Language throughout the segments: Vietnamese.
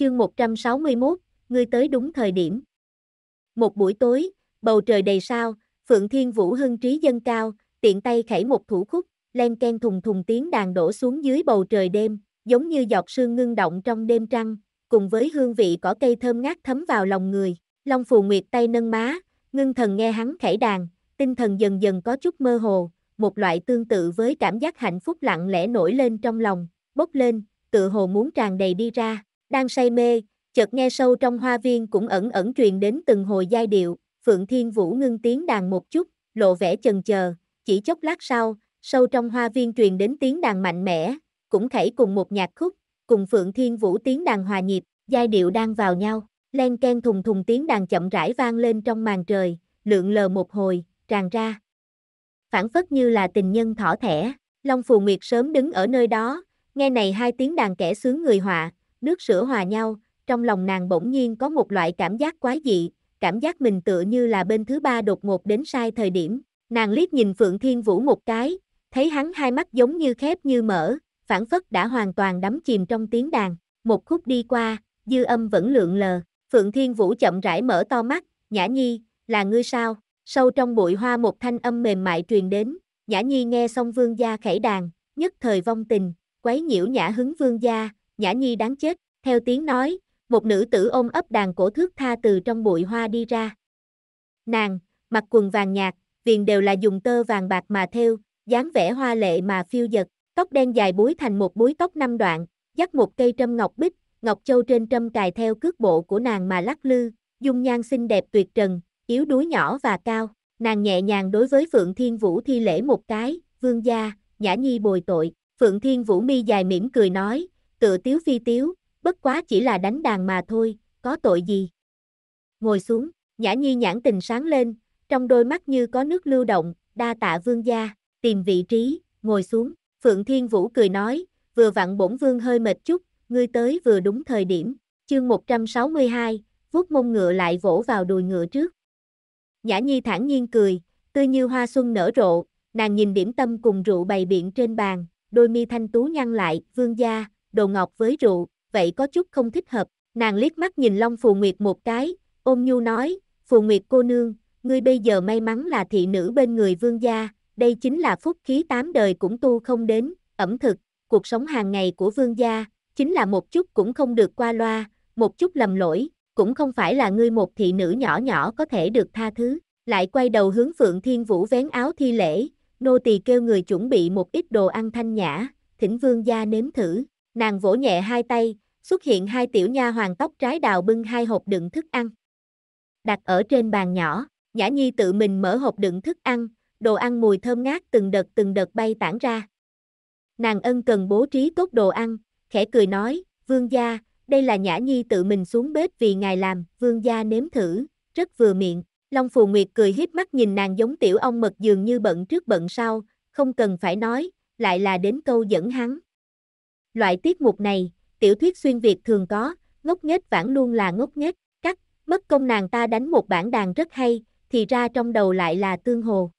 Chương 161, ngươi tới đúng thời điểm. Một buổi tối, bầu trời đầy sao, Phượng Thiên Vũ hưng trí dân cao, tiện tay khẩy một thủ khúc, len ken thùng thùng tiếng đàn đổ xuống dưới bầu trời đêm, giống như giọt sương ngưng động trong đêm trăng, cùng với hương vị cỏ cây thơm ngát thấm vào lòng người. Long Phù Nguyệt tay nâng má, ngưng thần nghe hắn khẩy đàn, tinh thần dần dần có chút mơ hồ, một loại tương tự với cảm giác hạnh phúc lặng lẽ nổi lên trong lòng, bốc lên, tự hồ muốn tràn đầy đi ra đang say mê, chợt nghe sâu trong hoa viên cũng ẩn ẩn truyền đến từng hồi giai điệu, Phượng Thiên Vũ ngưng tiếng đàn một chút, lộ vẻ chần chờ, chỉ chốc lát sau, sâu trong hoa viên truyền đến tiếng đàn mạnh mẽ, cũng khảy cùng một nhạc khúc, cùng Phượng Thiên Vũ tiếng đàn hòa nhịp, giai điệu đang vào nhau, len ken thùng thùng tiếng đàn chậm rãi vang lên trong màn trời, lượn lờ một hồi, tràn ra. Phản phất như là tình nhân thỏ thẻ, Long Phù Nguyệt sớm đứng ở nơi đó, nghe này hai tiếng đàn kẻ sướng người họa, nước sữa hòa nhau, trong lòng nàng bỗng nhiên có một loại cảm giác quái dị, cảm giác mình tựa như là bên thứ ba đột ngột đến sai thời điểm. Nàng liếc nhìn Phượng Thiên Vũ một cái, thấy hắn hai mắt giống như khép như mở, phản phất đã hoàn toàn đắm chìm trong tiếng đàn. Một khúc đi qua, dư âm vẫn lượn lờ, Phượng Thiên Vũ chậm rãi mở to mắt, Nhã Nhi, là ngươi sao? Sâu trong bụi hoa một thanh âm mềm mại truyền đến, Nhã Nhi nghe xong vương gia khẩy đàn, nhất thời vong tình, quấy nhiễu nhã hứng vương gia, Nhã Nhi đáng chết, theo tiếng nói, một nữ tử ôm ấp đàn cổ thước tha từ trong bụi hoa đi ra. Nàng, mặc quần vàng nhạt, viền đều là dùng tơ vàng bạc mà thêu, dáng vẻ hoa lệ mà phiêu dật, tóc đen dài búi thành một búi tóc năm đoạn, dắt một cây trâm ngọc bích, ngọc châu trên trâm cài theo cước bộ của nàng mà lắc lư, dung nhan xinh đẹp tuyệt trần, yếu đuối nhỏ và cao, nàng nhẹ nhàng đối với Phượng Thiên Vũ thi lễ một cái, vương gia, nhã nhi bồi tội, Phượng Thiên Vũ mi dài mỉm cười nói, tựa tiếu phi tiếu, bất quá chỉ là đánh đàn mà thôi, có tội gì. Ngồi xuống, nhã nhi nhãn tình sáng lên, trong đôi mắt như có nước lưu động, đa tạ vương gia, tìm vị trí, ngồi xuống, Phượng Thiên Vũ cười nói, vừa vặn bổn vương hơi mệt chút, ngươi tới vừa đúng thời điểm, chương 162, vuốt mông ngựa lại vỗ vào đùi ngựa trước. Nhã Nhi thản nhiên cười, tươi như hoa xuân nở rộ, nàng nhìn điểm tâm cùng rượu bày biện trên bàn, đôi mi thanh tú nhăn lại, vương gia, đồ ngọt với rượu, vậy có chút không thích hợp. Nàng liếc mắt nhìn Long Phù Nguyệt một cái, ôm nhu nói, Phù Nguyệt cô nương, ngươi bây giờ may mắn là thị nữ bên người vương gia, đây chính là phúc khí tám đời cũng tu không đến, ẩm thực, cuộc sống hàng ngày của vương gia, chính là một chút cũng không được qua loa, một chút lầm lỗi, cũng không phải là ngươi một thị nữ nhỏ nhỏ có thể được tha thứ, lại quay đầu hướng Phượng Thiên Vũ vén áo thi lễ, nô tỳ kêu người chuẩn bị một ít đồ ăn thanh nhã, thỉnh vương gia nếm thử, nàng vỗ nhẹ hai tay, xuất hiện hai tiểu nha hoàng tóc trái đào bưng hai hộp đựng thức ăn. Đặt ở trên bàn nhỏ, Nhã Nhi tự mình mở hộp đựng thức ăn, đồ ăn mùi thơm ngát từng đợt từng đợt bay tản ra. Nàng ân cần bố trí tốt đồ ăn, khẽ cười nói, vương gia, đây là Nhã Nhi tự mình xuống bếp vì ngài làm, vương gia nếm thử, rất vừa miệng. Long Phù Nguyệt cười hiếp mắt nhìn nàng giống tiểu ong mật dường như bận trước bận sau, không cần phải nói, lại là đến câu dẫn hắn. Loại tiết mục này, tiểu thuyết xuyên Việt thường có, ngốc nghếch vãn luôn là ngốc nghếch, cắt, mất công nàng ta đánh một bản đàn rất hay, thì ra trong đầu lại là tương hồ.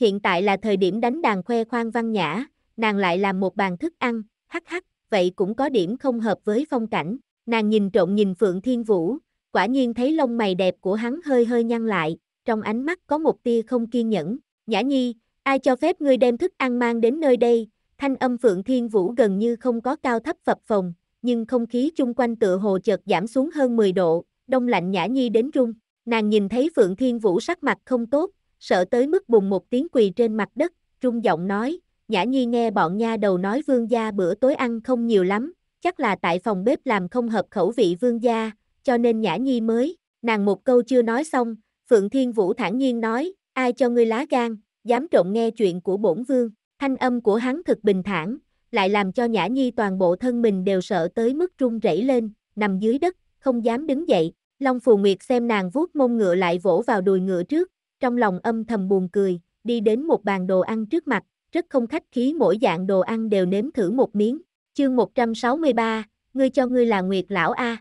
Hiện tại là thời điểm đánh đàn khoe khoang văn nhã, nàng lại làm một bàn thức ăn, hắc hắc, vậy cũng có điểm không hợp với phong cảnh. Nàng nhìn trộn nhìn Phượng Thiên Vũ, quả nhiên thấy lông mày đẹp của hắn hơi hơi nhăn lại, trong ánh mắt có một tia không kiên nhẫn. Nhã Nhi, ai cho phép ngươi đem thức ăn mang đến nơi đây, thanh âm Phượng Thiên Vũ gần như không có cao thấp phập phồng, nhưng không khí chung quanh tựa hồ chợt giảm xuống hơn 10 độ, đông lạnh Nhã Nhi đến trung. nàng nhìn thấy Phượng Thiên Vũ sắc mặt không tốt, sợ tới mức bùng một tiếng quỳ trên mặt đất, Trung giọng nói, Nhã Nhi nghe bọn nha đầu nói vương gia bữa tối ăn không nhiều lắm, chắc là tại phòng bếp làm không hợp khẩu vị vương gia, cho nên Nhã Nhi mới, nàng một câu chưa nói xong, Phượng Thiên Vũ thản nhiên nói, ai cho ngươi lá gan, dám trộm nghe chuyện của bổn vương, Thanh âm của hắn thực bình thản, lại làm cho Nhã Nhi toàn bộ thân mình đều sợ tới mức run rẩy lên, nằm dưới đất, không dám đứng dậy. Long Phù Nguyệt xem nàng vuốt mông ngựa lại vỗ vào đùi ngựa trước, trong lòng âm thầm buồn cười, đi đến một bàn đồ ăn trước mặt, rất không khách khí mỗi dạng đồ ăn đều nếm thử một miếng. Chương 163, ngươi cho ngươi là Nguyệt lão a.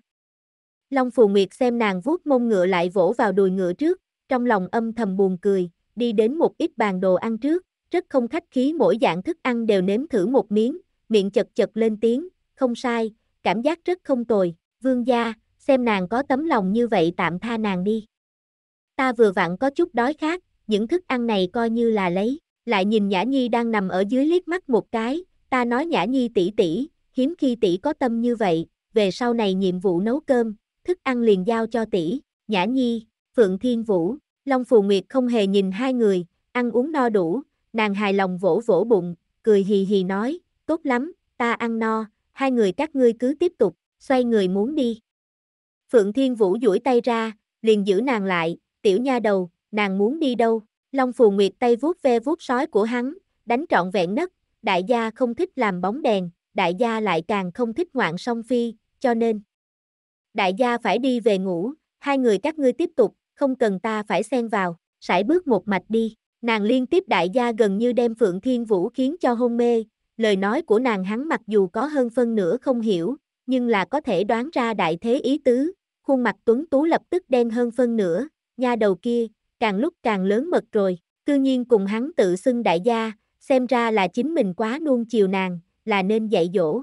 Long Phù Nguyệt xem nàng vuốt mông ngựa lại vỗ vào đùi ngựa trước, trong lòng âm thầm buồn cười, đi đến một ít bàn đồ ăn trước, rất không khách khí mỗi dạng thức ăn đều nếm thử một miếng, miệng chật chật lên tiếng, không sai, cảm giác rất không tồi, vương gia, xem nàng có tấm lòng như vậy tạm tha nàng đi. Ta vừa vặn có chút đói khát, những thức ăn này coi như là lấy, lại nhìn Nhã Nhi đang nằm ở dưới liếc mắt một cái, ta nói Nhã Nhi tỷ tỷ, hiếm khi tỷ có tâm như vậy, về sau này nhiệm vụ nấu cơm, thức ăn liền giao cho tỷ, Nhã Nhi, Phượng Thiên Vũ, Long Phù Nguyệt không hề nhìn hai người, ăn uống no đủ, Nàng hài lòng vỗ vỗ bụng, cười hì hì nói, tốt lắm, ta ăn no, hai người các ngươi cứ tiếp tục, xoay người muốn đi. Phượng Thiên Vũ duỗi tay ra, liền giữ nàng lại, tiểu nha đầu, nàng muốn đi đâu? Long Phù Nguyệt tay vuốt ve vuốt sói của hắn, đánh trọn vẹn nấc, đại gia không thích làm bóng đèn, đại gia lại càng không thích ngoạn song phi, cho nên đại gia phải đi về ngủ, hai người các ngươi tiếp tục, không cần ta phải xen vào, sải bước một mạch đi. Nàng liên tiếp đại gia gần như đem Phượng Thiên Vũ khiến cho hôn mê, lời nói của nàng hắn mặc dù có hơn phân nửa không hiểu, nhưng là có thể đoán ra đại thế ý tứ, khuôn mặt tuấn tú lập tức đen hơn phân nửa, nha đầu kia, càng lúc càng lớn mật rồi, cư nhiên cùng hắn tự xưng đại gia, xem ra là chính mình quá nuông chiều nàng, là nên dạy dỗ.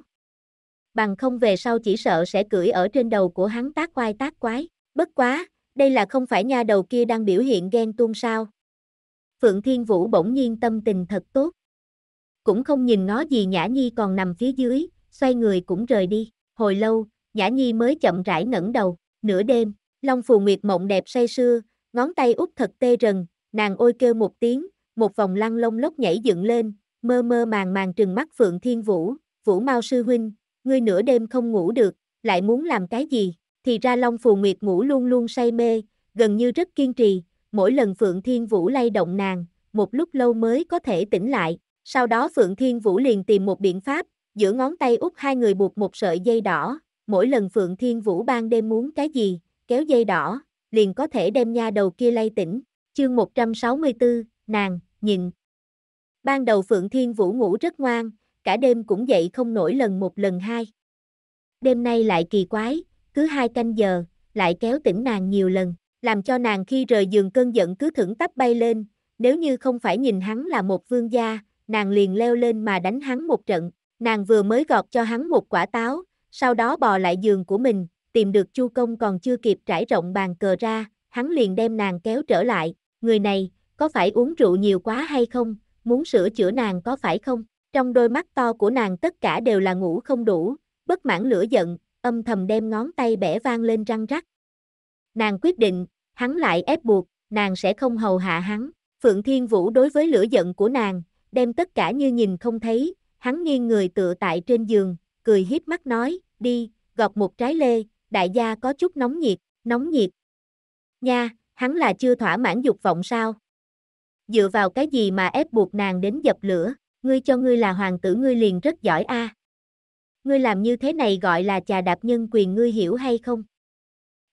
Bằng không về sau chỉ sợ sẽ cưỡi ở trên đầu của hắn tác quai tác quái, bất quá, đây là không phải nha đầu kia đang biểu hiện ghen tuông sao, Phượng Thiên Vũ bỗng nhiên tâm tình thật tốt. Cũng không nhìn nó gì Nhã Nhi còn nằm phía dưới, xoay người cũng rời đi. Hồi lâu, Nhã Nhi mới chậm rãi ngẩng đầu, nửa đêm, Long Phù Nguyệt mộng đẹp say sưa, ngón tay út thật tê rần, nàng ôi kêu một tiếng, một vòng lăn lông lốc nhảy dựng lên, mơ mơ màng màng trừng mắt Phượng Thiên Vũ, Vũ Mao Sư Huynh, ngươi nửa đêm không ngủ được, lại muốn làm cái gì, thì ra Long Phù Nguyệt ngủ luôn luôn say mê, gần như rất kiên trì, mỗi lần Phượng Thiên Vũ lay động nàng, một lúc lâu mới có thể tỉnh lại, sau đó Phượng Thiên Vũ liền tìm một biện pháp, giữa ngón tay út hai người buộc một sợi dây đỏ, mỗi lần Phượng Thiên Vũ ban đêm muốn cái gì, kéo dây đỏ, liền có thể đem nha đầu kia lay tỉnh, chương 164, nàng, nhìn. Ban đầu Phượng Thiên Vũ ngủ rất ngoan, cả đêm cũng dậy không nổi lần một lần hai. Đêm nay lại kỳ quái, cứ hai canh giờ, lại kéo tỉnh nàng nhiều lần làm cho nàng khi rời giường cơn giận cứ thửng tắp bay lên, nếu như không phải nhìn hắn là một vương gia, nàng liền leo lên mà đánh hắn một trận, nàng vừa mới gọt cho hắn một quả táo, sau đó bò lại giường của mình, tìm được chu công còn chưa kịp trải rộng bàn cờ ra, hắn liền đem nàng kéo trở lại, người này, có phải uống rượu nhiều quá hay không, muốn sửa chữa nàng có phải không, trong đôi mắt to của nàng tất cả đều là ngủ không đủ, bất mãn lửa giận, âm thầm đem ngón tay bẻ vang lên răng rắc, Nàng quyết định, hắn lại ép buộc, nàng sẽ không hầu hạ hắn. Phượng Thiên Vũ đối với lửa giận của nàng, đem tất cả như nhìn không thấy, hắn nghiêng người tựa tại trên giường, cười hiếp mắt nói, đi, gọt một trái lê, đại gia có chút nóng nhiệt, nóng nhiệt. Nha, hắn là chưa thỏa mãn dục vọng sao? Dựa vào cái gì mà ép buộc nàng đến dập lửa, ngươi cho ngươi là hoàng tử ngươi liền rất giỏi a. Ngươi làm như thế này gọi là trà đạp nhân quyền ngươi hiểu hay không?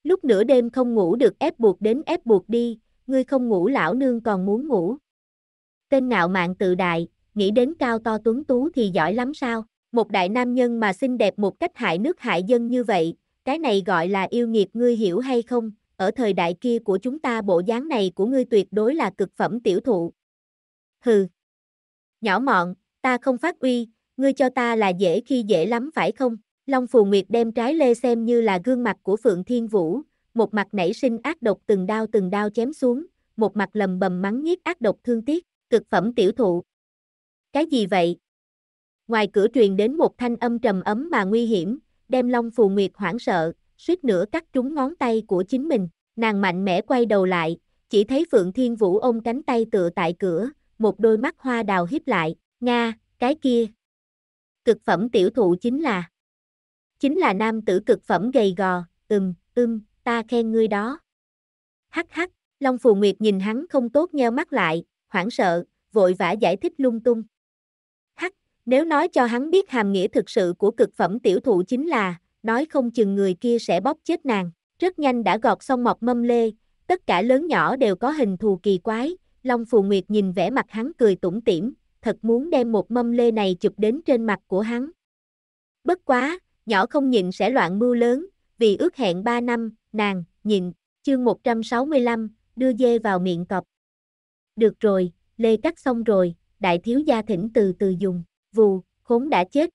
Lúc nửa đêm không ngủ được ép buộc đến ép buộc đi, ngươi không ngủ lão nương còn muốn ngủ. Tên ngạo mạn tự đại, nghĩ đến cao to tuấn tú thì giỏi lắm sao, một đại nam nhân mà xinh đẹp một cách hại nước hại dân như vậy, cái này gọi là yêu nghiệt ngươi hiểu hay không, ở thời đại kia của chúng ta bộ dáng này của ngươi tuyệt đối là cực phẩm tiểu thụ. Hừ. Nhỏ mọn, ta không phát uy, ngươi cho ta là dễ khi dễ lắm phải không? Long Phù Nguyệt đem trái lê xem như là gương mặt của Phượng Thiên Vũ, một mặt nảy sinh ác độc từng đao từng đao chém xuống, một mặt lầm bầm mắng nhiếc ác độc thương tiếc, cực phẩm tiểu thụ. Cái gì vậy? Ngoài cửa truyền đến một thanh âm trầm ấm mà nguy hiểm, đem Long Phù Nguyệt hoảng sợ, suýt nữa cắt trúng ngón tay của chính mình, nàng mạnh mẽ quay đầu lại, chỉ thấy Phượng Thiên Vũ ôm cánh tay tựa tại cửa, một đôi mắt hoa đào hiếp lại, Nga, cái kia. Cực phẩm tiểu thụ chính là Chính là nam tử cực phẩm gầy gò, ừm, ừm, ta khen ngươi đó. Hắc hắc, Long Phù Nguyệt nhìn hắn không tốt nheo mắt lại, hoảng sợ, vội vã giải thích lung tung. Hắc, nếu nói cho hắn biết hàm nghĩa thực sự của cực phẩm tiểu thụ chính là, nói không chừng người kia sẽ bóp chết nàng. Rất nhanh đã gọt xong mọc mâm lê, tất cả lớn nhỏ đều có hình thù kỳ quái, Long Phù Nguyệt nhìn vẻ mặt hắn cười tủm tỉm, thật muốn đem một mâm lê này chụp đến trên mặt của hắn. Bất quá, nhỏ không nhịn sẽ loạn mưu lớn, vì ước hẹn 3 năm, nàng, nhịn, chương 165, đưa dê vào miệng cọp. Được rồi, lê cắt xong rồi, đại thiếu gia thỉnh từ từ dùng, vù, khốn đã chết.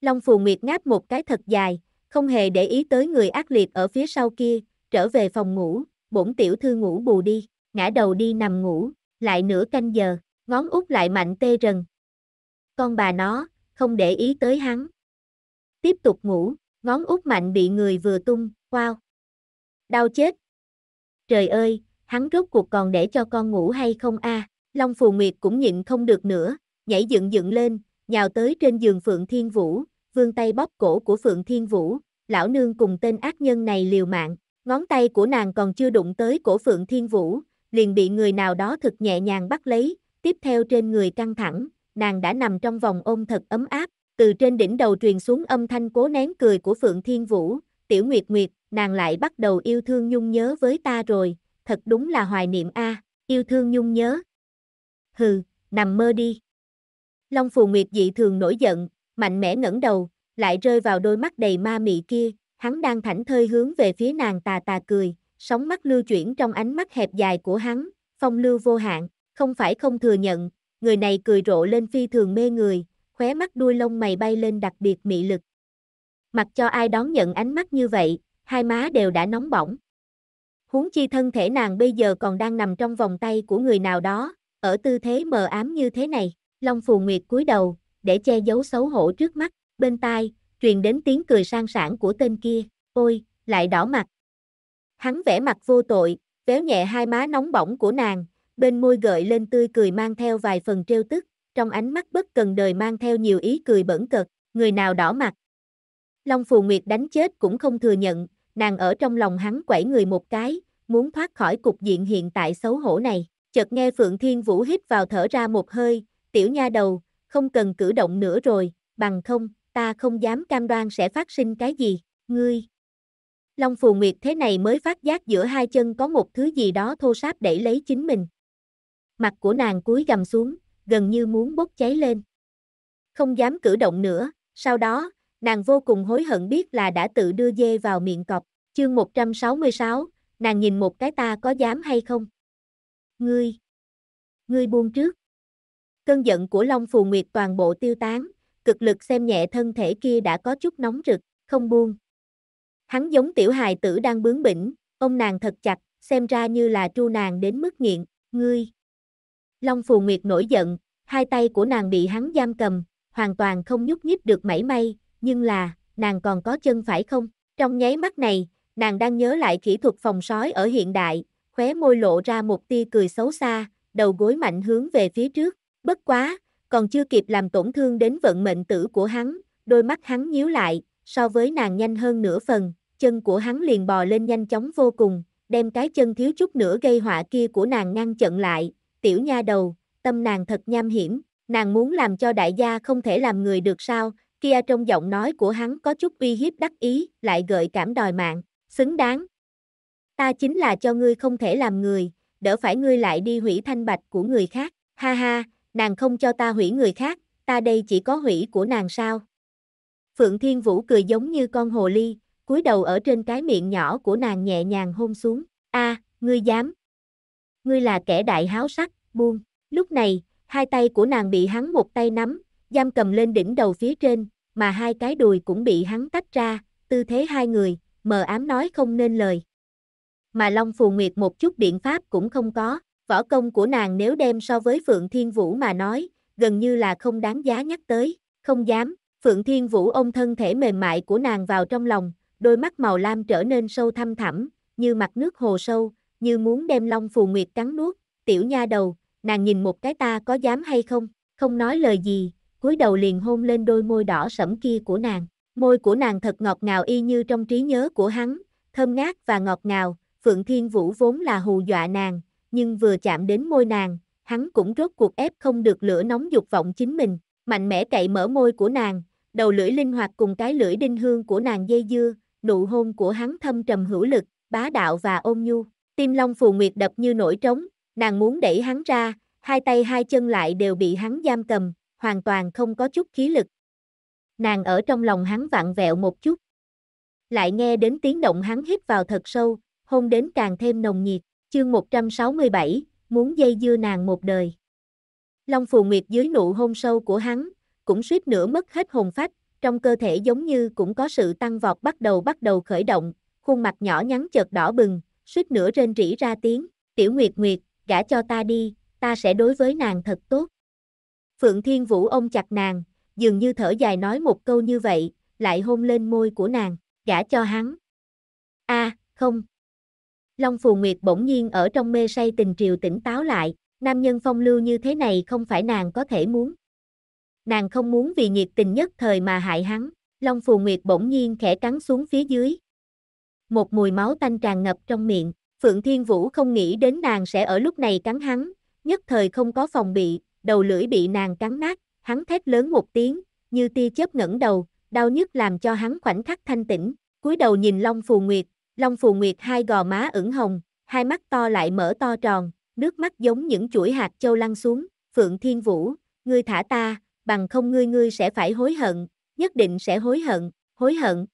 Long Phù Nguyệt ngáp một cái thật dài, không hề để ý tới người ác liệt ở phía sau kia, trở về phòng ngủ, bổn tiểu thư ngủ bù đi, ngã đầu đi nằm ngủ, lại nửa canh giờ, ngón út lại mạnh tê rần. Con bà nó, không để ý tới hắn tiếp tục ngủ, ngón út mạnh bị người vừa tung, wow. Đau chết. Trời ơi, hắn rốt cuộc còn để cho con ngủ hay không a? À? Long Phù Nguyệt cũng nhịn không được nữa, nhảy dựng dựng lên, nhào tới trên giường Phượng Thiên Vũ, vươn tay bóp cổ của Phượng Thiên Vũ, lão nương cùng tên ác nhân này liều mạng, ngón tay của nàng còn chưa đụng tới cổ Phượng Thiên Vũ, liền bị người nào đó thật nhẹ nhàng bắt lấy, tiếp theo trên người căng thẳng, nàng đã nằm trong vòng ôm thật ấm áp, từ trên đỉnh đầu truyền xuống âm thanh cố nén cười của Phượng Thiên Vũ, Tiểu Nguyệt Nguyệt, nàng lại bắt đầu yêu thương nhung nhớ với ta rồi, thật đúng là hoài niệm a, yêu thương nhung nhớ. Hừ, nằm mơ đi. Long Phù Nguyệt dị thường nổi giận, mạnh mẽ ngẩng đầu, lại rơi vào đôi mắt đầy ma mị kia, hắn đang thảnh thơi hướng về phía nàng tà tà cười, sóng mắt lưu chuyển trong ánh mắt hẹp dài của hắn, phong lưu vô hạn, không phải không thừa nhận, người này cười rộ lên phi thường mê người, khóe mắt đuôi lông mày bay lên đặc biệt mị lực. Mặc cho ai đón nhận ánh mắt như vậy, hai má đều đã nóng bỏng. Huống chi thân thể nàng bây giờ còn đang nằm trong vòng tay của người nào đó, ở tư thế mờ ám như thế này, Long Phù Nguyệt cúi đầu, để che giấu xấu hổ trước mắt, bên tai, truyền đến tiếng cười sang sảng của tên kia, ôi, lại đỏ mặt. Hắn vẽ mặt vô tội, véo nhẹ hai má nóng bỏng của nàng, bên môi gợi lên tươi cười mang theo vài phần trêu tức, trong ánh mắt bất cần đời mang theo nhiều ý cười bẩn cợt, người nào đỏ mặt. Long Phù Nguyệt đánh chết cũng không thừa nhận, nàng ở trong lòng hắn quẩy người một cái, muốn thoát khỏi cục diện hiện tại xấu hổ này. Chợt nghe Phượng Thiên Vũ hít vào thở ra một hơi, tiểu nha đầu, không cần cử động nữa rồi, bằng không, ta không dám cam đoan sẽ phát sinh cái gì, ngươi. Long Phù Nguyệt thế này mới phát giác giữa hai chân có một thứ gì đó thô sáp đẩy lấy chính mình. Mặt của nàng cúi gầm xuống, gần như muốn bốc cháy lên. Không dám cử động nữa, sau đó, nàng vô cùng hối hận biết là đã tự đưa dê vào miệng cọp. Chương 166, nàng nhìn một cái ta có dám hay không? Ngươi, ngươi buông trước. Cơn giận của Long Phù Nguyệt toàn bộ tiêu tán, cực lực xem nhẹ thân thể kia đã có chút nóng rực, không buông. Hắn giống tiểu hài tử đang bướng bỉnh, ông nàng thật chặt, xem ra như là tru nàng đến mức nghiện, ngươi. Long Phù Nguyệt nổi giận, hai tay của nàng bị hắn giam cầm, hoàn toàn không nhúc nhích được mảy may, nhưng là, nàng còn có chân phải không? Trong nháy mắt này, nàng đang nhớ lại kỹ thuật phòng sói ở hiện đại, khóe môi lộ ra một tia cười xấu xa, đầu gối mạnh hướng về phía trước, bất quá, còn chưa kịp làm tổn thương đến vận mệnh tử của hắn, đôi mắt hắn nhíu lại, so với nàng nhanh hơn nửa phần, chân của hắn liền bò lên nhanh chóng vô cùng, đem cái chân thiếu chút nữa gây họa kia của nàng ngăn chặn lại, tiểu nha đầu, tâm nàng thật nham hiểm, nàng muốn làm cho đại gia không thể làm người được sao, kia trong giọng nói của hắn có chút uy hiếp đắc ý, lại gợi cảm đòi mạng, xứng đáng. Ta chính là cho ngươi không thể làm người, đỡ phải ngươi lại đi hủy thanh bạch của người khác, ha ha, nàng không cho ta hủy người khác, ta đây chỉ có hủy của nàng sao. Phượng Thiên Vũ cười giống như con hồ ly, cúi đầu ở trên cái miệng nhỏ của nàng nhẹ nhàng hôn xuống, a ngươi dám ngươi là kẻ đại háo sắc, buông. Lúc này, hai tay của nàng bị hắn một tay nắm, giam cầm lên đỉnh đầu phía trên, mà hai cái đùi cũng bị hắn tách ra, tư thế hai người, mờ ám nói không nên lời. Mà Long Phù Nguyệt một chút biện pháp cũng không có, võ công của nàng nếu đem so với Phượng Thiên Vũ mà nói, gần như là không đáng giá nhắc tới, không dám, Phượng Thiên Vũ ôm thân thể mềm mại của nàng vào trong lòng, đôi mắt màu lam trở nên sâu thăm thẳm, như mặt nước hồ sâu, như muốn đem Long Phù Nguyệt cắn nuốt, tiểu nha đầu, nàng nhìn một cái ta có dám hay không, không nói lời gì, cúi đầu liền hôn lên đôi môi đỏ sẫm kia của nàng, môi của nàng thật ngọt ngào y như trong trí nhớ của hắn, thơm ngát và ngọt ngào, Phượng Thiên Vũ vốn là hù dọa nàng, nhưng vừa chạm đến môi nàng, hắn cũng rốt cuộc ép không được lửa nóng dục vọng chính mình, mạnh mẽ cậy mở môi của nàng, đầu lưỡi linh hoạt cùng cái lưỡi đinh hương của nàng dây dưa, nụ hôn của hắn thâm trầm hữu lực, bá đạo và ôn nhu. Tim Long Phù Nguyệt đập như nổi trống, nàng muốn đẩy hắn ra, hai tay hai chân lại đều bị hắn giam cầm, hoàn toàn không có chút khí lực. Nàng ở trong lòng hắn vặn vẹo một chút. Lại nghe đến tiếng động hắn hít vào thật sâu, hôn đến càng thêm nồng nhiệt, chương 167, muốn dây dưa nàng một đời. Long Phù Nguyệt dưới nụ hôn sâu của hắn, cũng suýt nữa mất hết hồn phách, trong cơ thể giống như cũng có sự tăng vọt bắt đầu bắt đầu khởi động, khuôn mặt nhỏ nhắn chợt đỏ bừng, suýt nữa rên rỉ ra tiếng, tiểu nguyệt nguyệt, gả cho ta đi, ta sẽ đối với nàng thật tốt. Phượng Thiên Vũ ôm chặt nàng, dường như thở dài nói một câu như vậy, lại hôn lên môi của nàng, gả cho hắn. a không. Long Phù Nguyệt bỗng nhiên ở trong mê say tình triều tỉnh táo lại, nam nhân phong lưu như thế này không phải nàng có thể muốn. Nàng không muốn vì nhiệt tình nhất thời mà hại hắn, Long Phù Nguyệt bỗng nhiên khẽ cắn xuống phía dưới, một mùi máu tanh tràn ngập trong miệng, Phượng Thiên Vũ không nghĩ đến nàng sẽ ở lúc này cắn hắn, nhất thời không có phòng bị, đầu lưỡi bị nàng cắn nát, hắn thét lớn một tiếng, như tia chớp ngẩng đầu, đau nhức làm cho hắn khoảnh khắc thanh tĩnh, cúi đầu nhìn Long Phù Nguyệt, Long Phù Nguyệt hai gò má ửng hồng, hai mắt to lại mở to tròn, nước mắt giống những chuỗi hạt châu lăn xuống, Phượng Thiên Vũ, ngươi thả ta, bằng không ngươi ngươi sẽ phải hối hận, nhất định sẽ hối hận, hối hận,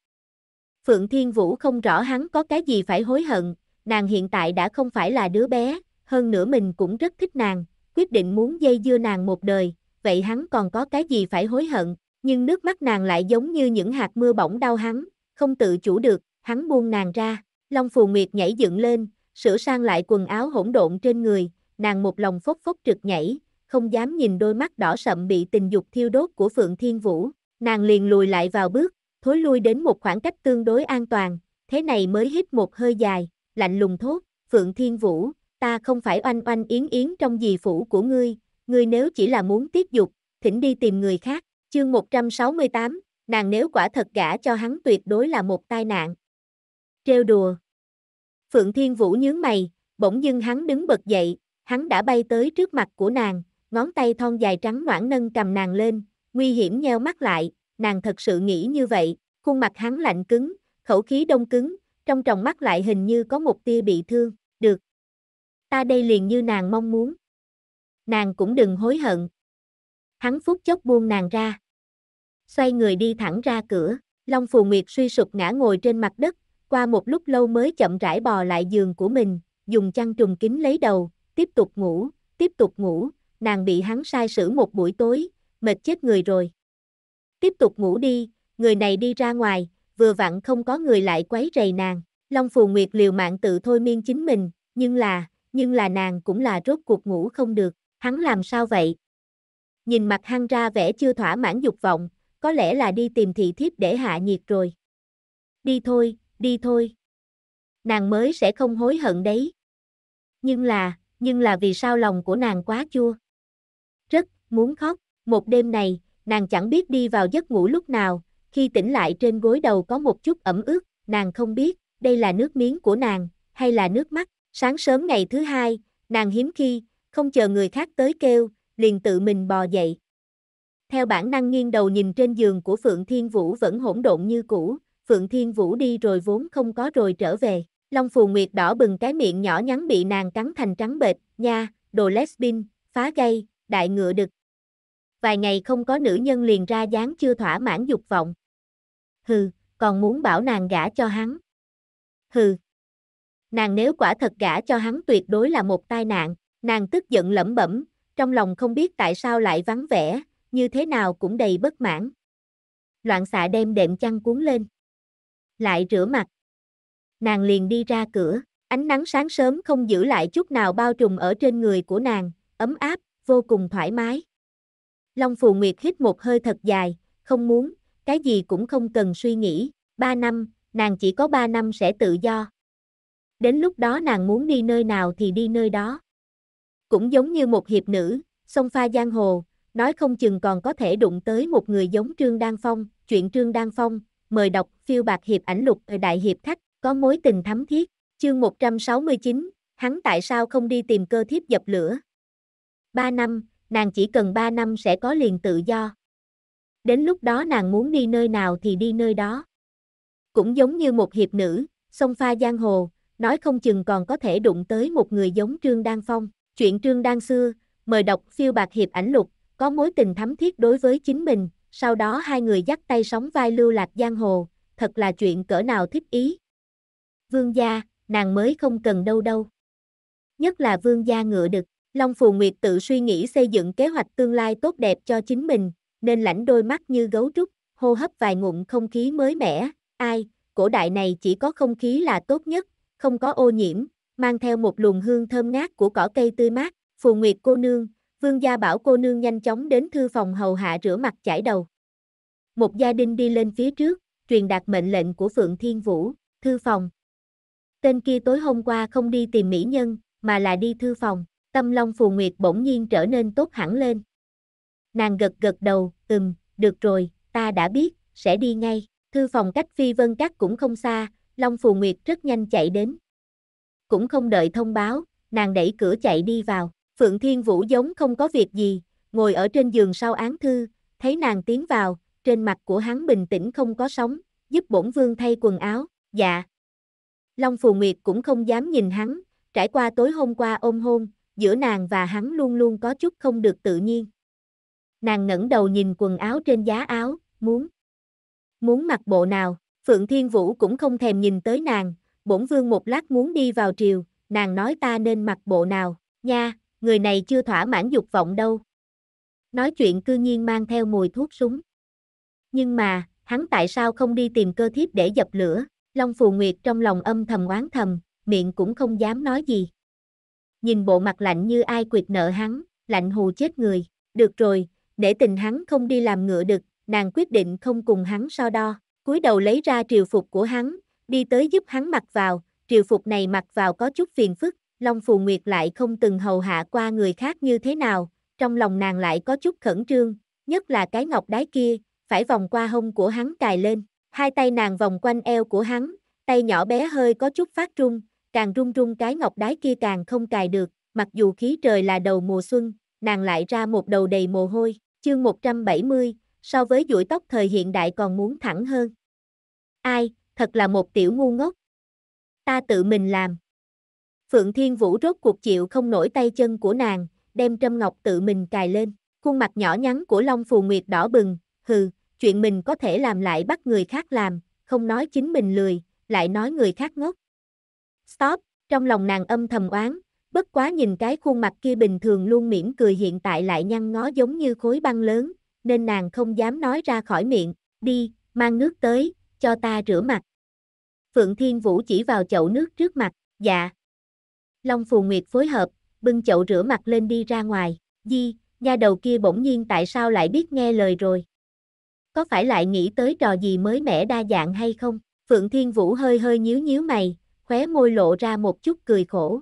Phượng Thiên Vũ không rõ hắn có cái gì phải hối hận, nàng hiện tại đã không phải là đứa bé, hơn nữa mình cũng rất thích nàng, quyết định muốn dây dưa nàng một đời, vậy hắn còn có cái gì phải hối hận, nhưng nước mắt nàng lại giống như những hạt mưa bỗng đau hắn, không tự chủ được, hắn buông nàng ra, Long Phù Nguyệt nhảy dựng lên, sửa sang lại quần áo hỗn độn trên người, nàng một lòng phốc phốc trực nhảy, không dám nhìn đôi mắt đỏ sậm bị tình dục thiêu đốt của Phượng Thiên Vũ, nàng liền lùi lại vào bước, thối lui đến một khoảng cách tương đối an toàn, thế này mới hít một hơi dài, lạnh lùng thốt, Phượng Thiên Vũ, ta không phải oanh oanh yến yến trong dì phủ của ngươi, ngươi nếu chỉ là muốn tiếp dục, thỉnh đi tìm người khác, chương 168, nàng nếu quả thật gả cho hắn tuyệt đối là một tai nạn. Trêu đùa. Phượng Thiên Vũ nhướng mày, bỗng dưng hắn đứng bật dậy, hắn đã bay tới trước mặt của nàng, ngón tay thon dài trắng noãn nâng cầm nàng lên, nguy hiểm nheo mắt lại, nàng thật sự nghĩ như vậy, khuôn mặt hắn lạnh cứng, khẩu khí đông cứng, trong tròng mắt lại hình như có một tia bị thương, được. Ta đây liền như nàng mong muốn. Nàng cũng đừng hối hận. Hắn phút chốc buông nàng ra. Xoay người đi thẳng ra cửa, Long Phù Nguyệt suy sụp ngã ngồi trên mặt đất, qua một lúc lâu mới chậm rãi bò lại giường của mình, dùng chăn trùng kín lấy đầu, tiếp tục ngủ, tiếp tục ngủ, nàng bị hắn sai sử một buổi tối, mệt chết người rồi tiếp tục ngủ đi, người này đi ra ngoài, vừa vặn không có người lại quấy rầy nàng. Long Phù Nguyệt liều mạng tự thôi miên chính mình, nhưng là, nhưng là nàng cũng là rốt cuộc ngủ không được, hắn làm sao vậy? Nhìn mặt hăng ra vẻ chưa thỏa mãn dục vọng, có lẽ là đi tìm thị thiếp để hạ nhiệt rồi. Đi thôi, đi thôi. Nàng mới sẽ không hối hận đấy. Nhưng là, nhưng là vì sao lòng của nàng quá chua. Rất, muốn khóc, một đêm này, nàng chẳng biết đi vào giấc ngủ lúc nào, khi tỉnh lại trên gối đầu có một chút ẩm ướt, nàng không biết, đây là nước miếng của nàng, hay là nước mắt. Sáng sớm ngày thứ hai, nàng hiếm khi, không chờ người khác tới kêu, liền tự mình bò dậy. Theo bản năng nghiêng đầu nhìn trên giường của Phượng Thiên Vũ vẫn hỗn độn như cũ, Phượng Thiên Vũ đi rồi vốn không có rồi trở về. Long Phù Nguyệt đỏ bừng cái miệng nhỏ nhắn bị nàng cắn thành trắng bệt, nha, đồ lesbian, phá gây, đại ngựa đực, vài ngày không có nữ nhân liền ra dáng chưa thỏa mãn dục vọng. Hừ, còn muốn bảo nàng gả cho hắn. Hừ. Nàng nếu quả thật gả cho hắn tuyệt đối là một tai nạn, nàng tức giận lẩm bẩm, trong lòng không biết tại sao lại vắng vẻ, như thế nào cũng đầy bất mãn. Loạn xạ đem đệm chăn cuốn lên. Lại rửa mặt. Nàng liền đi ra cửa, ánh nắng sáng sớm không giữ lại chút nào bao trùm ở trên người của nàng, ấm áp, vô cùng thoải mái. Long Phù Nguyệt hít một hơi thật dài, không muốn, cái gì cũng không cần suy nghĩ, ba năm, nàng chỉ có ba năm sẽ tự do. Đến lúc đó nàng muốn đi nơi nào thì đi nơi đó. Cũng giống như một hiệp nữ, sông pha giang hồ, nói không chừng còn có thể đụng tới một người giống Trương Đan Phong, chuyện Trương Đan Phong, mời đọc phiêu bạc hiệp ảnh lục ở Đại Hiệp Thách, có mối tình thắm thiết, chương 169, hắn tại sao không đi tìm cơ thiếp dập lửa. Ba năm, nàng chỉ cần 3 năm sẽ có liền tự do. Đến lúc đó nàng muốn đi nơi nào thì đi nơi đó. Cũng giống như một hiệp nữ, sông pha giang hồ, nói không chừng còn có thể đụng tới một người giống Trương Đan Phong. Chuyện Trương Đan xưa, mời đọc phiêu bạc hiệp ảnh lục, có mối tình thắm thiết đối với chính mình, sau đó hai người dắt tay sóng vai lưu lạc giang hồ, thật là chuyện cỡ nào thích ý. Vương gia, nàng mới không cần đâu đâu. Nhất là vương gia ngựa đực. Long Phù Nguyệt tự suy nghĩ xây dựng kế hoạch tương lai tốt đẹp cho chính mình, nên lãnh đôi mắt như gấu trúc, hô hấp vài ngụm không khí mới mẻ, ai, cổ đại này chỉ có không khí là tốt nhất, không có ô nhiễm, mang theo một luồng hương thơm ngát của cỏ cây tươi mát, Phù Nguyệt cô nương, Vương gia bảo cô nương nhanh chóng đến thư phòng hầu hạ rửa mặt chải đầu. Một gia đình đi lên phía trước, truyền đạt mệnh lệnh của Phượng Thiên Vũ, thư phòng. Tên kia tối hôm qua không đi tìm mỹ nhân, mà là đi thư phòng. Tâm Long Phù Nguyệt bỗng nhiên trở nên tốt hẳn lên. Nàng gật gật đầu, ừm, được rồi, ta đã biết, sẽ đi ngay. Thư phòng cách phi vân các cũng không xa, Long Phù Nguyệt rất nhanh chạy đến. Cũng không đợi thông báo, nàng đẩy cửa chạy đi vào. Phượng Thiên Vũ giống không có việc gì, ngồi ở trên giường sau án thư, thấy nàng tiến vào, trên mặt của hắn bình tĩnh không có sóng, giúp bổn vương thay quần áo, dạ. Long Phù Nguyệt cũng không dám nhìn hắn, trải qua tối hôm qua ôm hôn, giữa nàng và hắn luôn luôn có chút không được tự nhiên. Nàng ngẩng đầu nhìn quần áo trên giá áo, muốn. Muốn mặc bộ nào, Phượng Thiên Vũ cũng không thèm nhìn tới nàng, bổn vương một lát muốn đi vào triều, nàng nói ta nên mặc bộ nào, nha, người này chưa thỏa mãn dục vọng đâu. Nói chuyện cư nhiên mang theo mùi thuốc súng. Nhưng mà, hắn tại sao không đi tìm cơ thiếp để dập lửa, Long Phù Nguyệt trong lòng âm thầm oán thầm, miệng cũng không dám nói gì nhìn bộ mặt lạnh như ai quyệt nợ hắn, lạnh hù chết người, được rồi, để tình hắn không đi làm ngựa được nàng quyết định không cùng hắn so đo, cúi đầu lấy ra triều phục của hắn, đi tới giúp hắn mặc vào, triều phục này mặc vào có chút phiền phức, Long Phù Nguyệt lại không từng hầu hạ qua người khác như thế nào, trong lòng nàng lại có chút khẩn trương, nhất là cái ngọc đái kia, phải vòng qua hông của hắn cài lên, hai tay nàng vòng quanh eo của hắn, tay nhỏ bé hơi có chút phát trung, Càng rung rung cái ngọc đái kia càng không cài được, mặc dù khí trời là đầu mùa xuân, nàng lại ra một đầu đầy mồ hôi, chương 170, so với duỗi tóc thời hiện đại còn muốn thẳng hơn. Ai, thật là một tiểu ngu ngốc. Ta tự mình làm. Phượng Thiên Vũ rốt cuộc chịu không nổi tay chân của nàng, đem trâm ngọc tự mình cài lên, khuôn mặt nhỏ nhắn của Long Phù Nguyệt đỏ bừng, hừ, chuyện mình có thể làm lại bắt người khác làm, không nói chính mình lười, lại nói người khác ngốc. Stop, trong lòng nàng âm thầm oán, bất quá nhìn cái khuôn mặt kia bình thường luôn mỉm cười hiện tại lại nhăn ngó giống như khối băng lớn, nên nàng không dám nói ra khỏi miệng, đi, mang nước tới, cho ta rửa mặt. Phượng Thiên Vũ chỉ vào chậu nước trước mặt, dạ. Long Phù Nguyệt phối hợp, bưng chậu rửa mặt lên đi ra ngoài, di, nha đầu kia bỗng nhiên tại sao lại biết nghe lời rồi. Có phải lại nghĩ tới trò gì mới mẻ đa dạng hay không? Phượng Thiên Vũ hơi hơi nhíu nhíu mày, khóe môi lộ ra một chút cười khổ.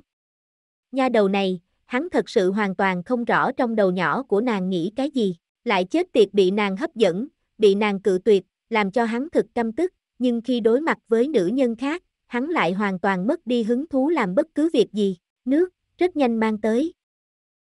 Nha đầu này, hắn thật sự hoàn toàn không rõ trong đầu nhỏ của nàng nghĩ cái gì, lại chết tiệt bị nàng hấp dẫn, bị nàng cự tuyệt, làm cho hắn thực căm tức, nhưng khi đối mặt với nữ nhân khác, hắn lại hoàn toàn mất đi hứng thú làm bất cứ việc gì, nước, rất nhanh mang tới.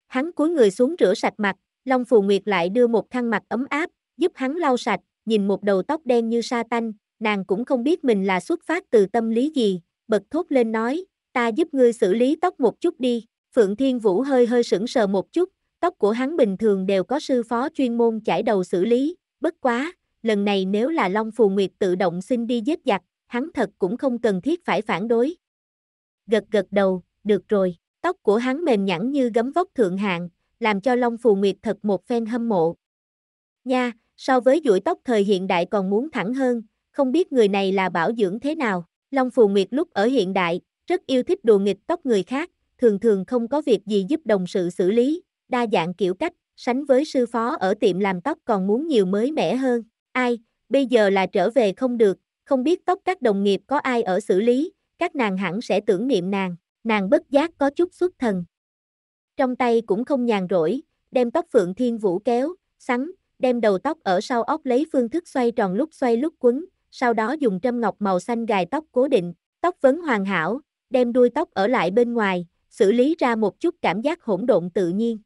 Hắn cúi người xuống rửa sạch mặt, Long Phù Nguyệt lại đưa một khăn mặt ấm áp, giúp hắn lau sạch, nhìn một đầu tóc đen như sa tanh, nàng cũng không biết mình là xuất phát từ tâm lý gì, bật thốt lên nói, ta giúp ngươi xử lý tóc một chút đi. Phượng Thiên Vũ hơi hơi sững sờ một chút, tóc của hắn bình thường đều có sư phó chuyên môn chải đầu xử lý, bất quá, lần này nếu là Long Phù Nguyệt tự động xin đi giết giặc, hắn thật cũng không cần thiết phải phản đối. Gật gật đầu, được rồi, tóc của hắn mềm nhẵn như gấm vóc thượng hạng, làm cho Long Phù Nguyệt thật một phen hâm mộ. Nha, so với duỗi tóc thời hiện đại còn muốn thẳng hơn, không biết người này là bảo dưỡng thế nào. Long Phù Nguyệt lúc ở hiện đại, rất yêu thích đùa nghịch tóc người khác, thường thường không có việc gì giúp đồng sự xử lý, đa dạng kiểu cách, sánh với sư phó ở tiệm làm tóc còn muốn nhiều mới mẻ hơn. Ai, bây giờ là trở về không được, không biết tóc các đồng nghiệp có ai ở xử lý, các nàng hẳn sẽ tưởng niệm nàng, nàng bất giác có chút xuất thần. Trong tay cũng không nhàn rỗi, đem tóc Phượng Thiên Vũ kéo, sắn, đem đầu tóc ở sau óc lấy phương thức xoay tròn lúc xoay lúc quấn, sau đó dùng trâm ngọc màu xanh gài tóc cố định, tóc vấn hoàn hảo, đem đuôi tóc ở lại bên ngoài, xử lý ra một chút cảm giác hỗn độn tự nhiên.